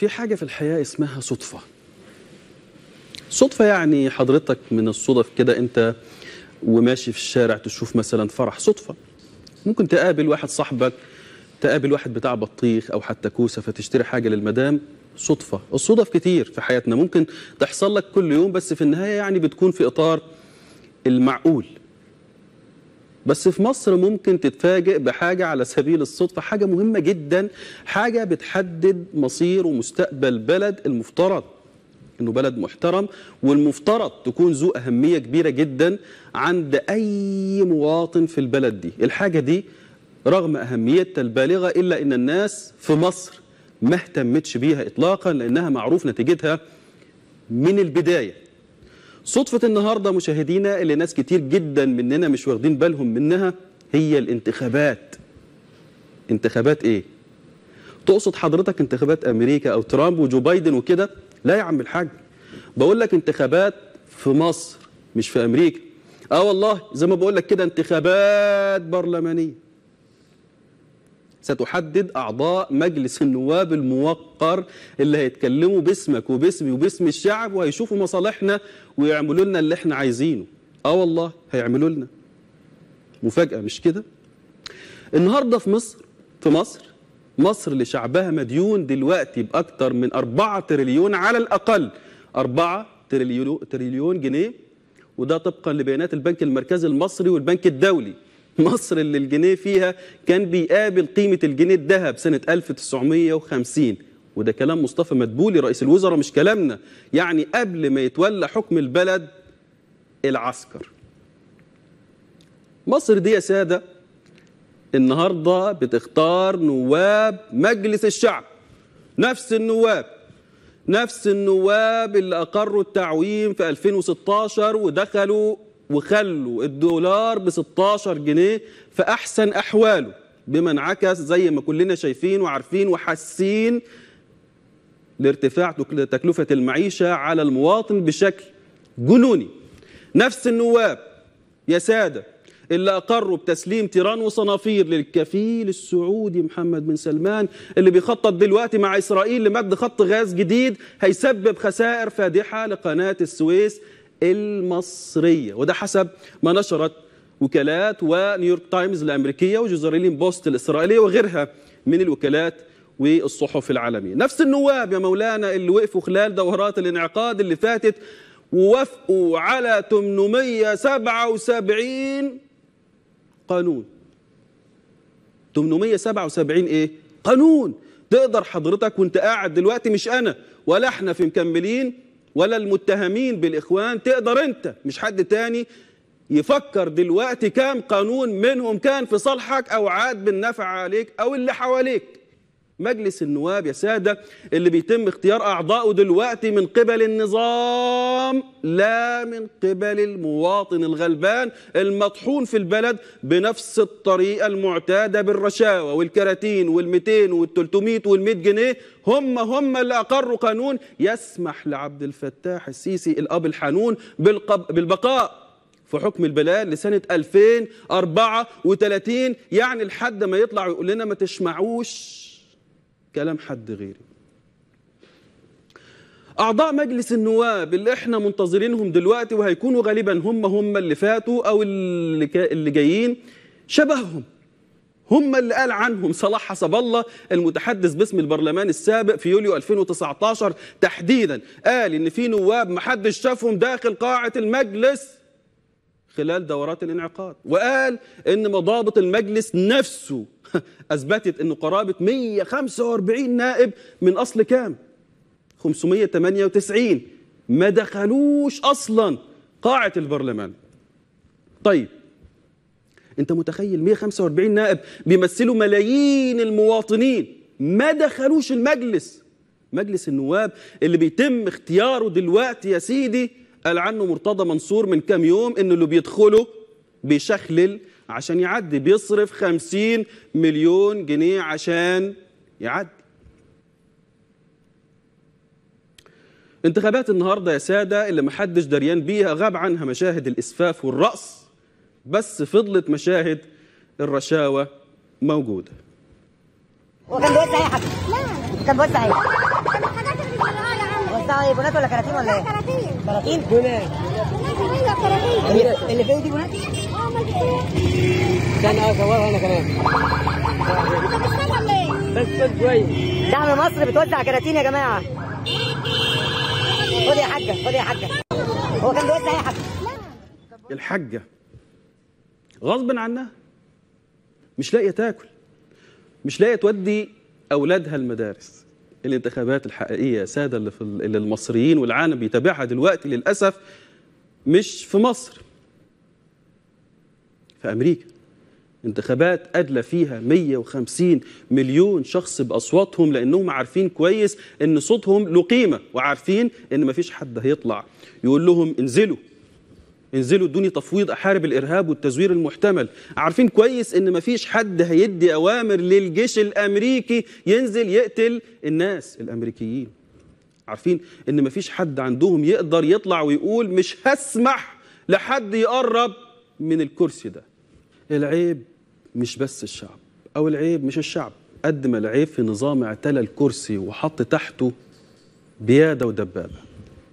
في حاجة في الحياة اسمها صدفة صدفة يعني حضرتك من الصدف كده انت وماشي في الشارع تشوف مثلا فرح صدفة ممكن تقابل واحد صاحبك تقابل واحد بتاع بطيخ او حتى كوسة فتشتري حاجة للمدام صدفة الصدف كتير في حياتنا ممكن تحصل لك كل يوم بس في النهاية يعني بتكون في اطار المعقول بس في مصر ممكن تتفاجئ بحاجة على سبيل الصدفة حاجة مهمة جدا حاجة بتحدد مصير ومستقبل بلد المفترض انه بلد محترم والمفترض تكون ذو اهميه كبيره جدا عند اي مواطن في البلد دي الحاجه دي رغم اهميتها البالغه الا ان الناس في مصر ما اهتمتش بيها اطلاقا لانها معروف نتيجتها من البدايه صدفة النهاردة مشاهدينا اللي ناس كتير جدا مننا مش واخدين بالهم منها هي الانتخابات انتخابات ايه؟ تقصد حضرتك انتخابات امريكا او ترامب وجو بايدن وكده؟ لا يا عم الحاج بقول لك انتخابات في مصر مش في امريكا اه والله زي ما بقول لك كده انتخابات برلمانيه ستحدد أعضاء مجلس النواب الموقر اللي هيتكلموا باسمك وباسمي وباسم الشعب وهيشوفوا مصالحنا ويعملوا لنا اللي احنا عايزينه اه والله هيعملوا لنا مفاجأة مش كده النهاردة في مصر في مصر مصر لشعبها مديون دلوقتي بأكتر من 4 تريليون على الأقل 4 تريليون جنيه وده طبقا لبيانات البنك المركزي المصري والبنك الدولي مصر اللي الجنيه فيها كان بيقابل قيمة الجنيه الذهب سنة 1950 وده كلام مصطفى مدبولي رئيس الوزراء مش كلامنا يعني قبل ما يتولى حكم البلد العسكر مصر دي يا سادة النهاردة بتختار نواب مجلس الشعب نفس النواب نفس النواب اللي أقروا التعويم في 2016 ودخلوا وخلوا الدولار ب 16 جنيه في احسن احواله بما انعكس زي ما كلنا شايفين وعارفين وحاسين لارتفاع تكلفه المعيشه على المواطن بشكل جنوني نفس النواب يا ساده اللي اقروا بتسليم تيران وصنافير للكفيل السعودي محمد بن سلمان اللي بيخطط دلوقتي مع اسرائيل لمد خط غاز جديد هيسبب خسائر فادحه لقناه السويس المصرية وده حسب ما نشرت وكالات ونيويورك تايمز الأمريكية وجزريلين بوست الإسرائيلية وغيرها من الوكالات والصحف العالمية نفس النواب يا مولانا اللي وقفوا خلال دورات الانعقاد اللي فاتت ووافقوا على 877 قانون 877 ايه قانون تقدر حضرتك وانت قاعد دلوقتي مش انا ولا احنا في مكملين ولا المتهمين بالإخوان تقدر أنت مش حد تاني يفكر دلوقتي كام قانون منهم كان في صالحك أو عاد بالنفع عليك أو اللي حواليك مجلس النواب يا سادة اللي بيتم اختيار أعضائه دلوقتي من قبل النظام لا من قبل المواطن الغلبان المطحون في البلد بنفس الطريقة المعتادة بالرشاوة والكراتين والمتين والتلتميت والمية جنيه هم هم اللي أقروا قانون يسمح لعبد الفتاح السيسي الأب الحنون بالبقاء في حكم البلاد لسنة 2034 يعني لحد ما يطلع ويقول لنا ما تشمعوش كلام حد غيري أعضاء مجلس النواب اللي احنا منتظرينهم دلوقتي وهيكونوا غالبا هم هم اللي فاتوا أو اللي, اللي جايين شبههم هم اللي قال عنهم صلاح حسب الله المتحدث باسم البرلمان السابق في يوليو 2019 تحديدا قال ان في نواب محدش شافهم داخل قاعة المجلس خلال دورات الانعقاد وقال ان مضابط المجلس نفسه اثبتت انه قرابه 145 نائب من اصل كام 598 ما دخلوش اصلا قاعه البرلمان طيب انت متخيل 145 نائب بيمثلوا ملايين المواطنين ما دخلوش المجلس مجلس النواب اللي بيتم اختياره دلوقتي يا سيدي قال عنه مرتضى منصور من كام يوم انه اللي بيدخله بيشخلل عشان يعدي بيصرف 50 مليون جنيه عشان يعدي انتخابات النهاردة يا سادة اللي محدش دريان بيها غاب عنها مشاهد الإسفاف والرقص بس فضلت مشاهد الرشاوة موجودة وكان كان أي حاجة؟ لا كان بيوزع أي حاجة بتاع ايه بونات ولا كراتين ولا ايه؟ كراتين كراتين؟ بونات بونات كراتين اللي فوق دي بونات؟ اه امال استنى اه صورها انا كمان انت بتستنى ولا ايه؟ بس شويه دعم مصر بتودع كراتين يا جماعه خد يا حاجه خد يا حاجه هو كان بيودع ايه يا حاجه؟ الحاجه غصب عنها مش لاقيه تاكل مش لاقيه تودي اولادها المدارس الانتخابات الحقيقيه ساده اللي, في اللي المصريين والعالم بيتابعها دلوقتي للاسف مش في مصر في امريكا انتخابات أدلى فيها 150 مليون شخص بأصواتهم لأنهم عارفين كويس أن صوتهم له قيمة وعارفين أن مفيش حد هيطلع يقول لهم انزلوا انزلوا ادوني تفويض احارب الارهاب والتزوير المحتمل عارفين كويس ان مفيش حد هيدي اوامر للجيش الامريكي ينزل يقتل الناس الامريكيين عارفين ان مفيش حد عندهم يقدر يطلع ويقول مش هسمح لحد يقرب من الكرسي ده العيب مش بس الشعب او العيب مش الشعب قد ما العيب في نظام اعتلى الكرسي وحط تحته بياده ودبابه